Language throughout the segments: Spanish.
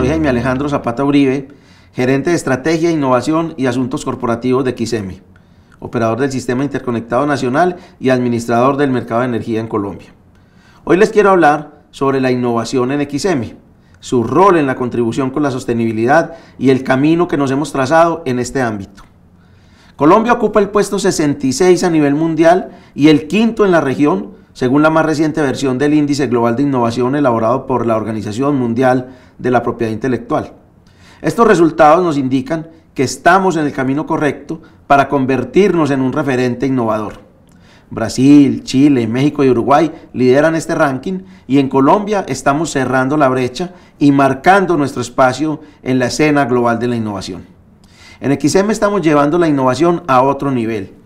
Soy Jaime Alejandro Zapata Uribe, gerente de Estrategia, Innovación y Asuntos Corporativos de XM, operador del Sistema Interconectado Nacional y administrador del mercado de energía en Colombia. Hoy les quiero hablar sobre la innovación en XM, su rol en la contribución con la sostenibilidad y el camino que nos hemos trazado en este ámbito. Colombia ocupa el puesto 66 a nivel mundial y el quinto en la región según la más reciente versión del Índice Global de Innovación elaborado por la Organización Mundial de la Propiedad Intelectual. Estos resultados nos indican que estamos en el camino correcto para convertirnos en un referente innovador. Brasil, Chile, México y Uruguay lideran este ranking y en Colombia estamos cerrando la brecha y marcando nuestro espacio en la escena global de la innovación. En XM estamos llevando la innovación a otro nivel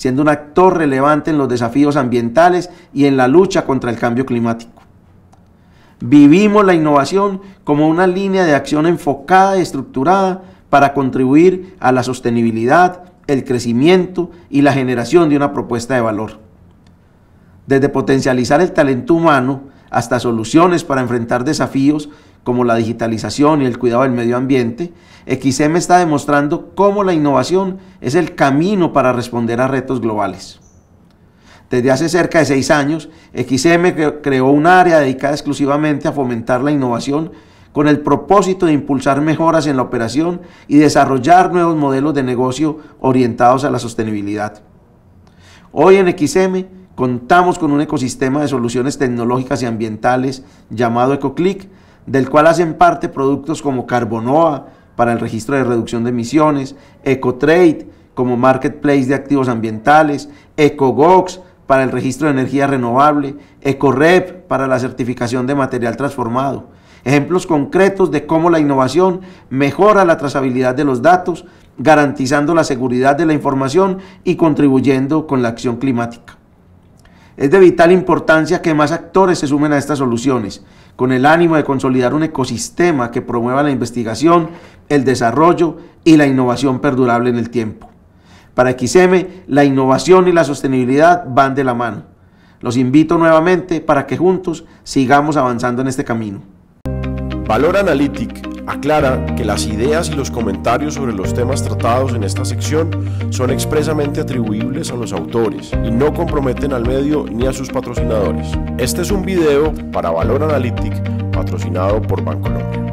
siendo un actor relevante en los desafíos ambientales y en la lucha contra el cambio climático. Vivimos la innovación como una línea de acción enfocada y estructurada para contribuir a la sostenibilidad, el crecimiento y la generación de una propuesta de valor. Desde potencializar el talento humano hasta soluciones para enfrentar desafíos como la digitalización y el cuidado del medio ambiente, XM está demostrando cómo la innovación es el camino para responder a retos globales. Desde hace cerca de seis años, XM creó un área dedicada exclusivamente a fomentar la innovación con el propósito de impulsar mejoras en la operación y desarrollar nuevos modelos de negocio orientados a la sostenibilidad. Hoy en XM contamos con un ecosistema de soluciones tecnológicas y ambientales llamado EcoClick, del cual hacen parte productos como Carbonoa para el registro de reducción de emisiones, EcoTrade como marketplace de activos ambientales, EcoGox para el registro de energía renovable, EcoRep para la certificación de material transformado. Ejemplos concretos de cómo la innovación mejora la trazabilidad de los datos, garantizando la seguridad de la información y contribuyendo con la acción climática. Es de vital importancia que más actores se sumen a estas soluciones, con el ánimo de consolidar un ecosistema que promueva la investigación, el desarrollo y la innovación perdurable en el tiempo. Para XM, la innovación y la sostenibilidad van de la mano. Los invito nuevamente para que juntos sigamos avanzando en este camino. Valor Analytic aclara que las ideas y los comentarios sobre los temas tratados en esta sección son expresamente atribuibles a los autores y no comprometen al medio ni a sus patrocinadores. Este es un video para Valor Analytic patrocinado por Bancolombia.